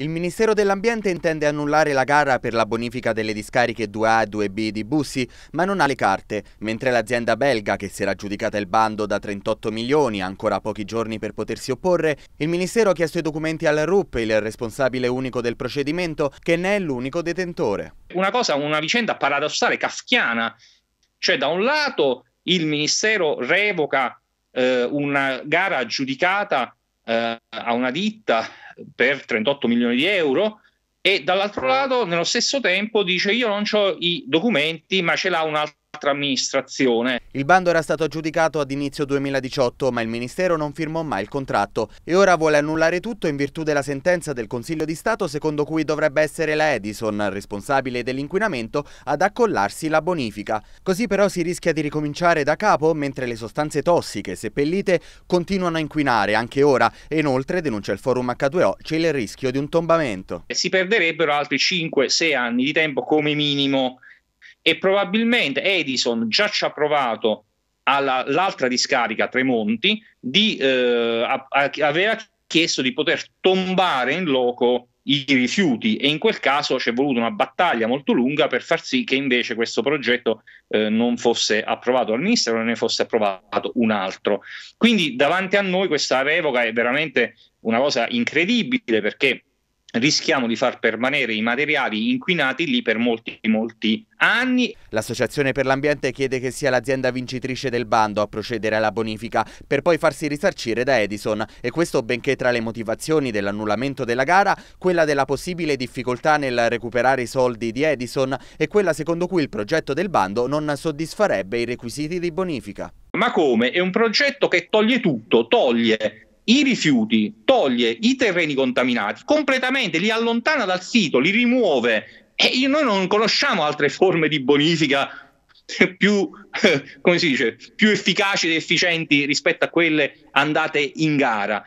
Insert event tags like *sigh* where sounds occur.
Il Ministero dell'Ambiente intende annullare la gara per la bonifica delle discariche 2A e 2B di Bussi, ma non ha le carte, mentre l'azienda belga, che si era aggiudicata il bando da 38 milioni, ancora pochi giorni per potersi opporre, il Ministero ha chiesto i documenti al RUP, il responsabile unico del procedimento, che ne è l'unico detentore. Una cosa, una vicenda paradossale, kafkiana, cioè da un lato il Ministero revoca eh, una gara aggiudicata eh, a una ditta per 38 milioni di euro e dall'altro lato nello stesso tempo dice io non ho i documenti ma ce l'ha un'altra un'altra amministrazione. Il bando era stato aggiudicato ad inizio 2018, ma il Ministero non firmò mai il contratto e ora vuole annullare tutto in virtù della sentenza del Consiglio di Stato secondo cui dovrebbe essere la Edison, responsabile dell'inquinamento, ad accollarsi la bonifica. Così però si rischia di ricominciare da capo mentre le sostanze tossiche seppellite continuano a inquinare anche ora e inoltre, denuncia il forum H2O, c'è il rischio di un tombamento. Si perderebbero altri 5-6 anni di tempo come minimo e probabilmente Edison già ci ha provato all'altra discarica Tremonti di eh, a, chiesto di poter tombare in loco i rifiuti e in quel caso c'è voluta una battaglia molto lunga per far sì che invece questo progetto eh, non fosse approvato dal ministero e ne fosse approvato un altro. Quindi davanti a noi questa revoca è veramente una cosa incredibile perché rischiamo di far permanere i materiali inquinati lì per molti, molti anni. L'Associazione per l'Ambiente chiede che sia l'azienda vincitrice del bando a procedere alla bonifica per poi farsi risarcire da Edison e questo benché tra le motivazioni dell'annullamento della gara quella della possibile difficoltà nel recuperare i soldi di Edison e quella secondo cui il progetto del bando non soddisfarebbe i requisiti di bonifica. Ma come? È un progetto che toglie tutto, toglie i rifiuti, toglie i terreni contaminati completamente, li allontana dal sito, li rimuove e noi non conosciamo altre forme di bonifica *laughs* più, *laughs* come si dice, più efficaci ed efficienti rispetto a quelle andate in gara.